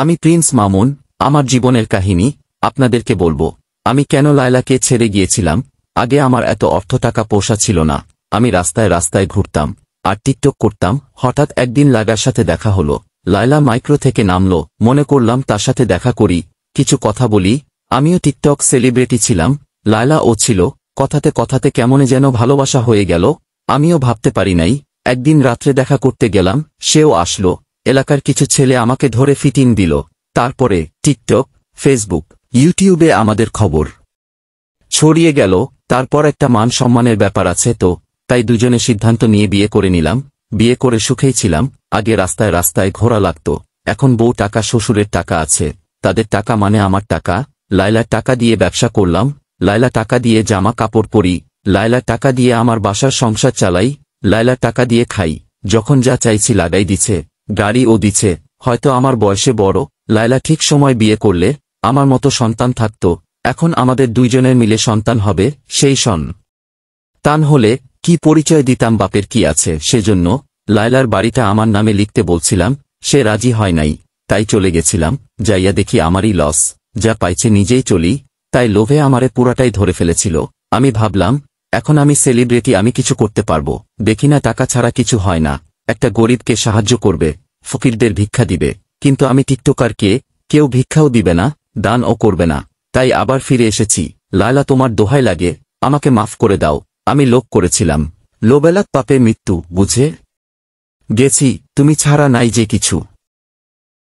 আমি প্রিন্স মামুন আমার জীবনের কাহিনী আপনাদেরকে বলবো আমি কেন লায়লাকে ছেড়ে গিয়েছিলাম আগে আমার এত অর্থ টাকা পোষা ছিল না আমি রাস্তায় রাস্তায় ঘুরতাম আর টিকটক করতাম হঠাৎ একদিন লাগার সাথে দেখা হলো লায়লা মাইক্রো থেকে নামলো মনে করলাম তার সাথে দেখা করি কিছু কথা বলি আমিও টিকটক সেলিব্রিটি ছিলাম লায়লা ও ছিল কথাতে কথাতে কেমনে যেন ভালোবাসা হয়ে গেল আমিও ভাবতে পারি নাই একদিন রাত্রে দেখা করতে গেলাম সেও আসলো এলাকার কিছু ছেলে আমাকে ধরে ফিটিং দিল তারপরে টিকটক ফেসবুক ইউটিউবে আমাদের খবর ছড়িয়ে গেল তারপর একটা মান সম্মানের ব্যাপার আছে তো তাই দুজনে সিদ্ধান্ত নিয়ে বিয়ে করে নিলাম বিয়ে করে সুখেই ছিলাম আগে রাস্তায় রাস্তায় ঘোরা লাগত এখন বউ টাকা শ্বশুরের টাকা আছে তাদের টাকা মানে আমার টাকা লাইলা টাকা দিয়ে ব্যবসা করলাম লাইলা টাকা দিয়ে জামা কাপড় পরি লাইলা টাকা দিয়ে আমার বাসার সংসার চালাই লাইলা টাকা দিয়ে খাই যখন যা চাইছি লাগাই দিছে গাড়িও দিছে হয়তো আমার বয়সে বড় লায়লা ঠিক সময় বিয়ে করলে আমার মতো সন্তান থাকত এখন আমাদের দুইজনের মিলে সন্তান হবে সেই সন তান হলে কি পরিচয় দিতাম বাপের কি আছে সেজন্য লায়লার বাড়িটা আমার নামে লিখতে বলছিলাম সে রাজি হয় নাই তাই চলে গেছিলাম যাইয়া দেখি আমারই লস যা পাইছে নিজেই চলি তাই লোভে আমারে পুরাটাই ধরে ফেলেছিল আমি ভাবলাম এখন আমি সেলিব্রিটি আমি কিছু করতে পারবো দেখি না টাকা ছাড়া কিছু হয় না একটা গরিবকে সাহায্য করবে ফকিরদের ভিক্ষা দিবে কিন্তু আমি তিক্তকারকে কেউ ভিক্ষাও দিবে না দানও করবে না তাই আবার ফিরে এসেছি লায়লা তোমার দোহাই লাগে আমাকে মাফ করে দাও আমি লোক করেছিলাম লোবেলাত পাপে মৃত্যু বুঝে গেছি তুমি ছাড়া নাই যে কিছু